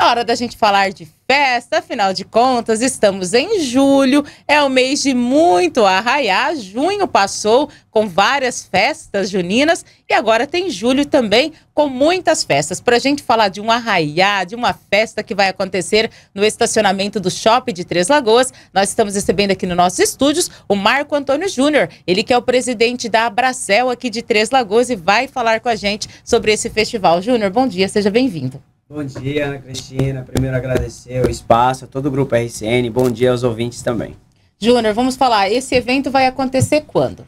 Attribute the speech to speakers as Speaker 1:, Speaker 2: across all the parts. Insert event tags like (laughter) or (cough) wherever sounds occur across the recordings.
Speaker 1: É hora da gente falar de festa, afinal de contas, estamos em julho, é o mês de muito arraiar. Junho passou com várias festas juninas e agora tem julho também com muitas festas. Para a gente falar de um arraiar, de uma festa que vai acontecer no estacionamento do shopping de Três Lagoas, nós estamos recebendo aqui nos nossos estúdios o Marco Antônio Júnior, ele que é o presidente da Abracel aqui de Três Lagoas e vai falar com a gente sobre esse festival. Júnior, bom dia, seja bem-vindo.
Speaker 2: Bom dia, Ana Cristina. Primeiro agradecer o espaço, a todo o grupo RCN. Bom dia aos ouvintes também.
Speaker 1: Júnior, vamos falar, esse evento vai acontecer quando?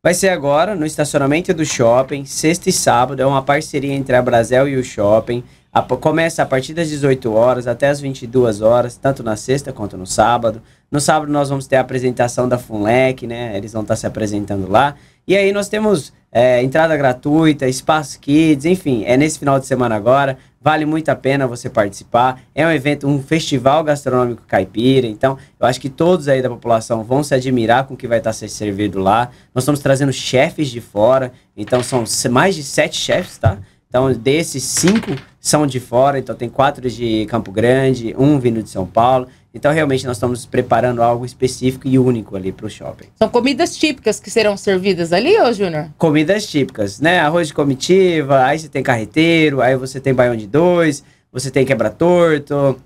Speaker 2: Vai ser agora, no estacionamento do shopping, sexta e sábado. É uma parceria entre a Brasel e o shopping. A, começa a partir das 18 horas até as 22 horas, tanto na sexta quanto no sábado. No sábado nós vamos ter a apresentação da Funlec, né? Eles vão estar se apresentando lá. E aí nós temos é, entrada gratuita, espaço kids, enfim, é nesse final de semana agora. Vale muito a pena você participar. É um evento, um festival gastronômico caipira. Então, eu acho que todos aí da população vão se admirar com o que vai estar tá sendo servido lá. Nós estamos trazendo chefes de fora. Então, são mais de sete chefes, tá? Então, desses cinco são de fora, então tem quatro de Campo Grande, um vindo de São Paulo. Então, realmente, nós estamos preparando algo específico e único ali para o shopping.
Speaker 1: São comidas típicas que serão servidas ali, ô Júnior?
Speaker 2: Comidas típicas, né? Arroz de comitiva, aí você tem carreteiro, aí você tem baião de dois, você tem quebra-torto,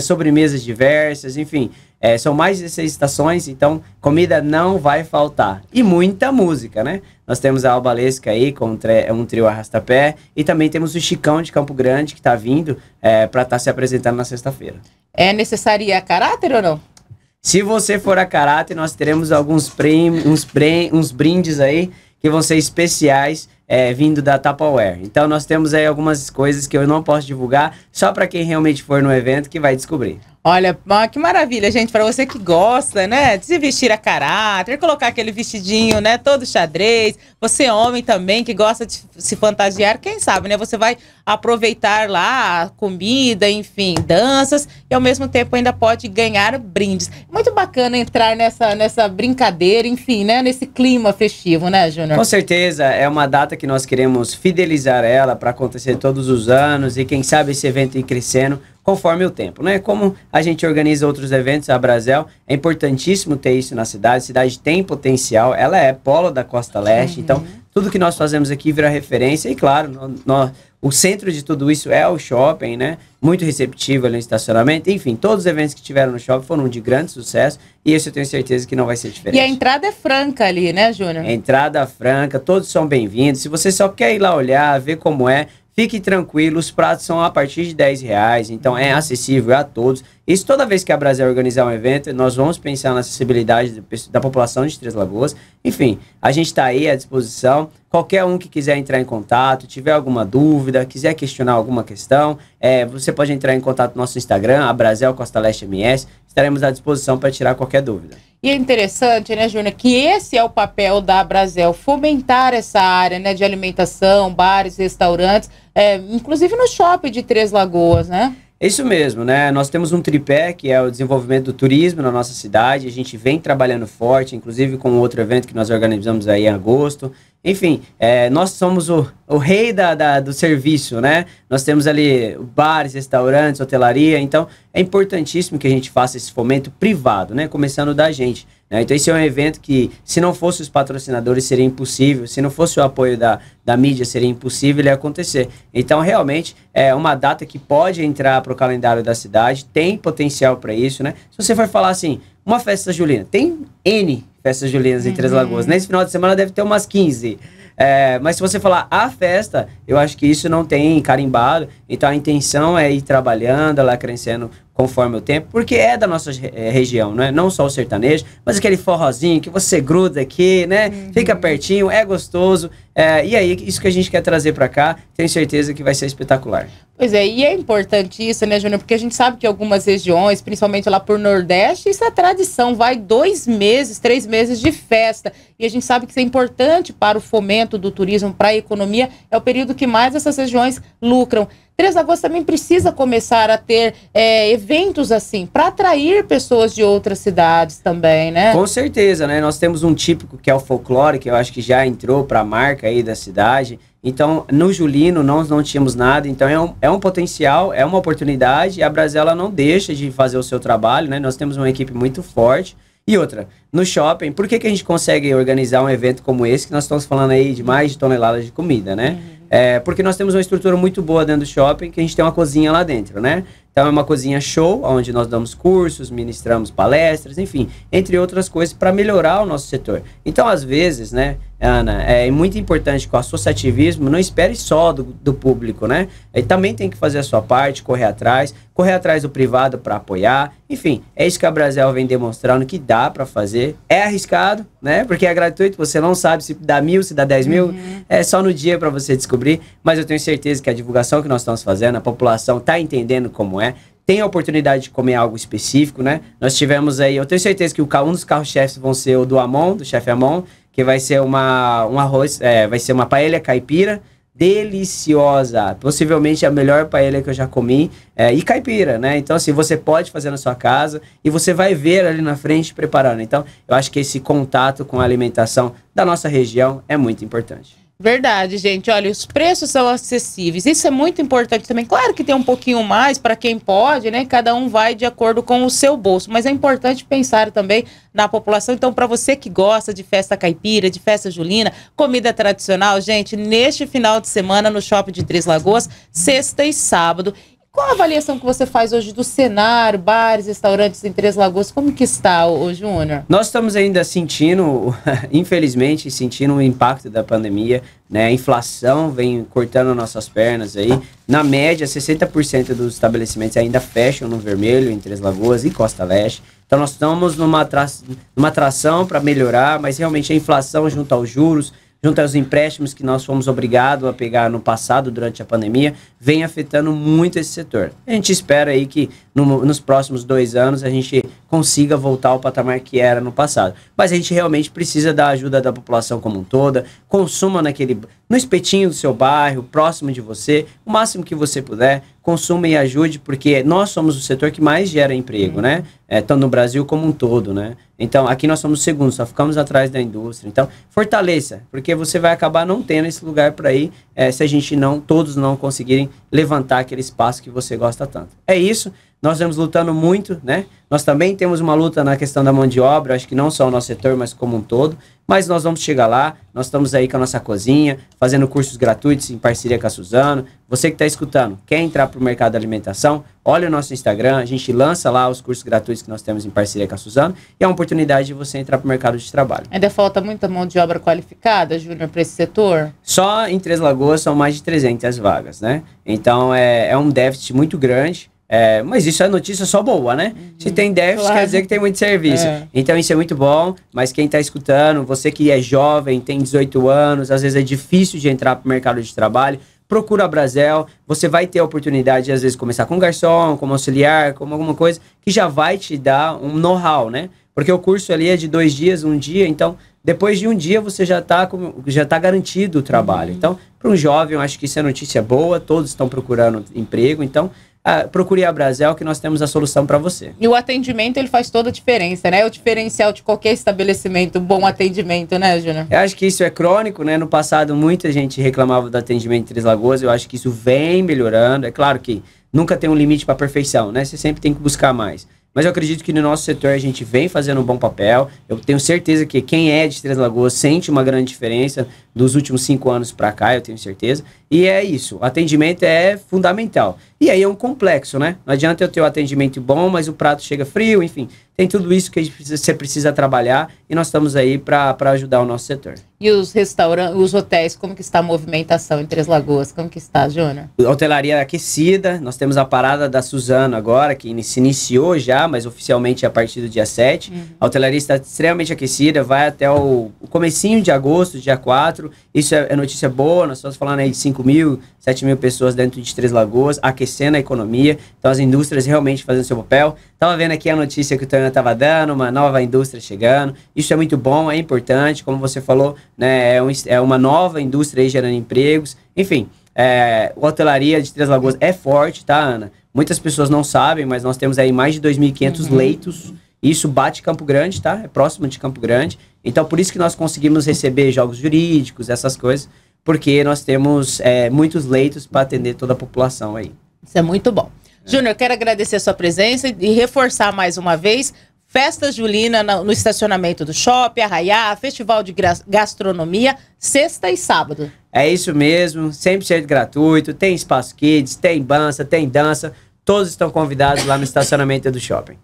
Speaker 2: sobremesas diversas, enfim. É, são mais de seis estações, então comida não vai faltar. E muita música, né? Nós temos a Albalesca aí com um trio arrastapé e também temos o Chicão de Campo Grande que está vindo é, para estar tá se apresentando na sexta-feira.
Speaker 1: É necessário ir a caráter ou não?
Speaker 2: Se você for a caráter, nós teremos alguns prêmios, uns, uns brindes aí que vão ser especiais é, vindo da Tupperware. Então nós temos aí algumas coisas que eu não posso divulgar, só para quem realmente for no evento que vai descobrir. Olha, que maravilha, gente, para você que gosta,
Speaker 1: né, de se vestir a caráter, colocar aquele vestidinho, né, todo xadrez. Você homem também que gosta de se fantasiar, quem sabe, né? Você vai aproveitar lá a comida, enfim, danças e ao mesmo tempo ainda pode ganhar brindes. Muito bacana entrar nessa nessa brincadeira, enfim, né, nesse clima festivo, né, Júnior? Com
Speaker 2: certeza, é uma data que nós queremos fidelizar ela para acontecer todos os anos e quem sabe esse evento ir crescendo conforme o tempo, né? Como a gente organiza outros eventos, a Brasel, é importantíssimo ter isso na cidade. A cidade tem potencial, ela é polo da Costa Leste, então uhum. então tudo que nós fazemos aqui vira referência. E claro, no, no, o centro de tudo isso é o shopping, né? Muito receptivo ali no estacionamento. Enfim, todos os eventos que tiveram no shopping foram de grande sucesso e isso eu tenho certeza que não vai ser diferente. E a
Speaker 1: entrada é franca ali, né, Júnior?
Speaker 2: Entrada franca, todos são bem-vindos. Se você só quer ir lá olhar, ver como é, Fique tranquilo, os pratos são a partir de 10 reais, então é acessível a todos. Isso toda vez que a Brasil organizar um evento, nós vamos pensar na acessibilidade da população de Três Lagoas. Enfim, a gente está aí à disposição. Qualquer um que quiser entrar em contato, tiver alguma dúvida, quiser questionar alguma questão, é, você pode entrar em contato no nosso Instagram, Abrazel Costa Leste MS. Estaremos à disposição para tirar qualquer dúvida.
Speaker 1: E é interessante, né, Júnior, que esse é o papel da Brasil, fomentar essa área né, de alimentação, bares, restaurantes, é, inclusive no shopping de Três Lagoas, né?
Speaker 2: É isso mesmo, né? Nós temos um tripé que é o desenvolvimento do turismo na nossa cidade. A gente vem trabalhando forte, inclusive com outro evento que nós organizamos aí em agosto. Enfim, é, nós somos o, o rei da, da, do serviço, né? Nós temos ali bares, restaurantes, hotelaria. Então, é importantíssimo que a gente faça esse fomento privado, né? Começando da gente. Né? Então, esse é um evento que, se não fosse os patrocinadores, seria impossível, se não fosse o apoio da, da mídia, seria impossível ele acontecer. Então, realmente, é uma data que pode entrar para o calendário da cidade, tem potencial para isso. Né? Se você for falar assim, uma festa julina, tem N festas julinas em Três uhum. Lagoas. Nesse final de semana deve ter umas 15. É, mas se você falar a festa, eu acho que isso não tem carimbado. Então a intenção é ir trabalhando, ela crescendo conforme o tempo, porque é da nossa é, região, né? Não só o sertanejo, mas aquele forrozinho que você gruda aqui, né? Uhum. Fica pertinho, é gostoso. É, e aí, isso que a gente quer trazer para cá, tenho certeza que vai ser espetacular.
Speaker 1: Pois é, e é importante isso, né, Júnior? Porque a gente sabe que algumas regiões, principalmente lá por Nordeste, isso é tradição, vai dois meses, três meses de festa. E a gente sabe que isso é importante para o fomento do turismo, para a economia, é o período que mais essas regiões lucram. 3 de agosto também precisa começar a ter é, eventos assim, para atrair pessoas de outras cidades também, né? Com
Speaker 2: certeza, né? Nós temos um típico que é o folclore, que eu acho que já entrou para a marca aí da cidade. Então, no Julino, nós não tínhamos nada. Então, é um, é um potencial, é uma oportunidade. E a Brasela não deixa de fazer o seu trabalho, né? Nós temos uma equipe muito forte. E outra, no shopping, por que, que a gente consegue organizar um evento como esse, que nós estamos falando aí de mais de toneladas de comida, né? Uhum. É, porque nós temos uma estrutura muito boa dentro do shopping, que a gente tem uma cozinha lá dentro, né? Então é uma cozinha show, onde nós damos cursos, ministramos palestras, enfim, entre outras coisas para melhorar o nosso setor. Então, às vezes, né, Ana, é muito importante com o associativismo, não espere só do, do público, né? Ele também tem que fazer a sua parte, correr atrás, correr atrás do privado para apoiar. Enfim, é isso que a Brasil vem demonstrando que dá para fazer. É arriscado, né? Porque é gratuito, você não sabe se dá mil, se dá dez mil. Uhum. É só no dia para você descobrir. Mas eu tenho certeza que a divulgação que nós estamos fazendo, a população está entendendo como é tem a oportunidade de comer algo específico, né? Nós tivemos aí, eu tenho certeza que um dos carros-chefes vão ser o do Amon, do chefe Amon, que vai ser uma, um arroz, é, vai ser uma paella caipira, deliciosa, possivelmente é a melhor paella que eu já comi, é, e caipira, né? Então, assim, você pode fazer na sua casa e você vai ver ali na frente preparando. Então, eu acho que esse contato com a alimentação da nossa região é muito importante.
Speaker 1: Verdade, gente. Olha, os preços são acessíveis. Isso é muito importante também. Claro que tem um pouquinho mais para quem pode, né? Cada um vai de acordo com o seu bolso, mas é importante pensar também na população. Então, para você que gosta de festa caipira, de festa julina, comida tradicional, gente, neste final de semana no Shopping de Três Lagoas, sexta e sábado. Qual a avaliação que você faz hoje do cenário, bares, restaurantes em Três Lagoas? Como que está o Júnior?
Speaker 2: Nós estamos ainda sentindo, (laughs) infelizmente, sentindo o impacto da pandemia, né? A inflação vem cortando nossas pernas aí. Na média, 60% dos estabelecimentos ainda fecham no vermelho em Três Lagoas e Costa Leste. Então nós estamos numa, atra... numa atração para melhorar, mas realmente a inflação junto aos juros, junto aos empréstimos que nós fomos obrigados a pegar no passado durante a pandemia, vem afetando muito esse setor. A gente espera aí que no, nos próximos dois anos a gente consiga voltar ao patamar que era no passado. Mas a gente realmente precisa da ajuda da população como um toda, consuma naquele no espetinho do seu bairro, próximo de você, o máximo que você puder consuma e ajude, porque nós somos o setor que mais gera emprego, né? É, tanto no Brasil como um todo, né? Então, aqui nós somos segundos, só ficamos atrás da indústria. Então, fortaleça, porque você vai acabar não tendo esse lugar para ir é, se a gente não, todos não conseguirem levantar aquele espaço que você gosta tanto. É isso. Nós estamos lutando muito, né? Nós também temos uma luta na questão da mão de obra, acho que não só o nosso setor, mas como um todo. Mas nós vamos chegar lá, nós estamos aí com a nossa cozinha, fazendo cursos gratuitos em parceria com a Suzano. Você que está escutando, quer entrar para o mercado da alimentação, olha o nosso Instagram, a gente lança lá os cursos gratuitos que nós temos em parceria com a Suzano e é uma oportunidade de você entrar para o mercado de trabalho.
Speaker 1: Ainda falta muita mão de obra qualificada, Júnior, para esse setor?
Speaker 2: Só em Três Lagoas são mais de 300 vagas, né? Então é, é um déficit muito grande. É, mas isso é notícia só boa, né? Uhum, Se tem déficit, claro. quer dizer que tem muito serviço. É. Então isso é muito bom, mas quem está escutando, você que é jovem, tem 18 anos, às vezes é difícil de entrar para o mercado de trabalho, procura a Brasil, você vai ter a oportunidade de, às vezes, começar com garçom, como auxiliar, como alguma coisa, que já vai te dar um know-how, né? Porque o curso ali é de dois dias, um dia, então depois de um dia você já está já tá garantido o trabalho. Uhum. Então, para um jovem, eu acho que isso é notícia boa, todos estão procurando emprego, então ah, procure a Brasel que nós temos a solução para você.
Speaker 1: E o atendimento ele faz toda a diferença, né? É o diferencial de qualquer estabelecimento, bom atendimento, né, Júnior?
Speaker 2: Eu acho que isso é crônico, né? No passado muita gente reclamava do atendimento em Três Lagoas, eu acho que isso vem melhorando. É claro que nunca tem um limite para perfeição, né? Você sempre tem que buscar mais mas eu acredito que no nosso setor a gente vem fazendo um bom papel. Eu tenho certeza que quem é de Três Lagoas sente uma grande diferença dos últimos cinco anos para cá, eu tenho certeza. E é isso, o atendimento é fundamental. E aí é um complexo, né? Não adianta eu ter o um atendimento bom, mas o prato chega frio, enfim. Tem tudo isso que precisa, você precisa trabalhar e nós estamos aí para ajudar o nosso setor.
Speaker 1: E os restaurantes, os hotéis, como que está a movimentação em Três Lagoas? Como que está, Jona?
Speaker 2: Hotelaria é aquecida, nós temos a parada da Suzano agora, que se iniciou já, mas oficialmente é a partir do dia 7. Uhum. A hotelaria está extremamente aquecida, vai até o, o comecinho de agosto, dia 4. Isso é, é notícia boa, nós estamos falando aí de 5 mil, 7 mil pessoas dentro de Três Lagoas, aquecendo a economia. Então as indústrias realmente fazendo seu papel. Estava vendo aqui a notícia que o corona estava dando, uma nova indústria chegando. Isso é muito bom, é importante, como você falou, né? É, um, é uma nova indústria aí gerando empregos. Enfim, é, a hotelaria de Três Lagoas é forte, tá, Ana? Muitas pessoas não sabem, mas nós temos aí mais de 2.500 uhum. leitos. Isso bate Campo Grande, tá? É próximo de Campo Grande. Então, por isso que nós conseguimos receber jogos jurídicos, essas coisas, porque nós temos é, muitos leitos para atender toda a população aí. Isso é muito bom. É.
Speaker 1: Júnior, quero agradecer a sua presença e reforçar mais uma vez. Festa Julina no estacionamento do shopping, Arraiá, Festival de Gastronomia, sexta e sábado.
Speaker 2: É isso mesmo, 100% gratuito, tem espaço kids, tem dança, tem dança, todos estão convidados lá no estacionamento do shopping.